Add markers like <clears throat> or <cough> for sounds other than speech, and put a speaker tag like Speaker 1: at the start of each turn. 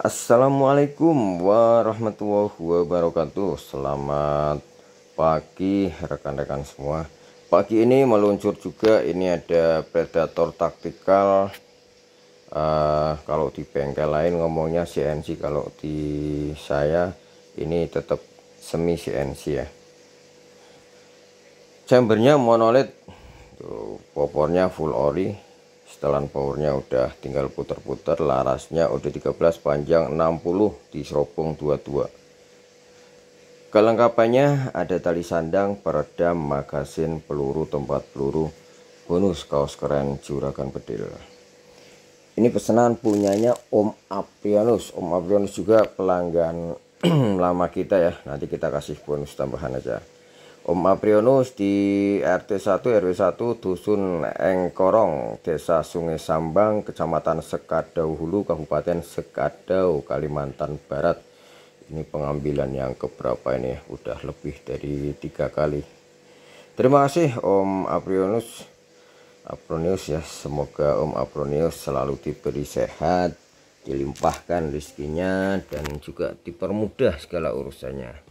Speaker 1: Assalamualaikum warahmatullahi wabarakatuh Selamat pagi rekan-rekan semua Pagi ini meluncur juga ini ada predator taktikal uh, Kalau di bengkel lain ngomongnya CNC Kalau di saya ini tetap semi CNC ya Chambernya monolith Popornya full ori setelan powernya udah tinggal putar-putar larasnya udah 13 panjang 60 diserobong 22 kelengkapannya ada tali sandang peredam magasin peluru tempat peluru bonus kaos keren juragan bedil ini pesanan punyanya Om Aprianus Om Aprianus juga pelanggan <clears throat> lama kita ya nanti kita kasih bonus tambahan aja Om Aprionus di RT 1 RW 1 Dusun Engkorong, Desa Sungai Sambang, Kecamatan Sekadau Hulu, Kabupaten Sekadau, Kalimantan Barat. Ini pengambilan yang keberapa ini? Udah lebih dari tiga kali. Terima kasih Om Aprionus. Apronius ya, semoga Om Apronius selalu diberi sehat, dilimpahkan rezekinya dan juga dipermudah segala urusannya.